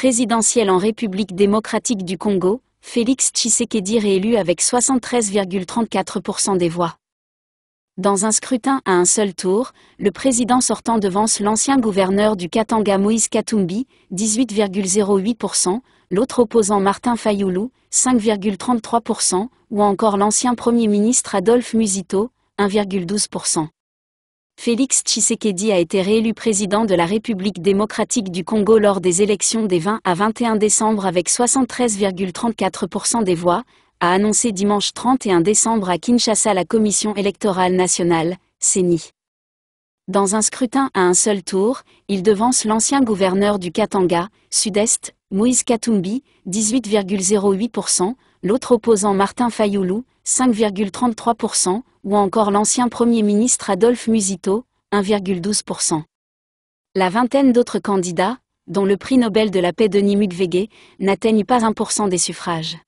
Présidentiel en République démocratique du Congo, Félix Tshisekedi réélu avec 73,34% des voix. Dans un scrutin à un seul tour, le président sortant devance l'ancien gouverneur du Katanga Moïse Katumbi, 18,08%, l'autre opposant Martin Fayoulou, 5,33%, ou encore l'ancien Premier ministre Adolphe Musito, 1,12%. Félix Tshisekedi a été réélu président de la République démocratique du Congo lors des élections des 20 à 21 décembre avec 73,34% des voix, a annoncé dimanche 31 décembre à Kinshasa la Commission électorale nationale, CENI. Dans un scrutin à un seul tour, il devance l'ancien gouverneur du Katanga, sud-est, Moïse Katumbi, 18,08%, l'autre opposant Martin Fayoulou, 5,33%, ou encore l'ancien Premier ministre Adolphe Musito, 1,12%. La vingtaine d'autres candidats, dont le prix Nobel de la paix Denis Mukwege, n'atteignent pas 1% des suffrages.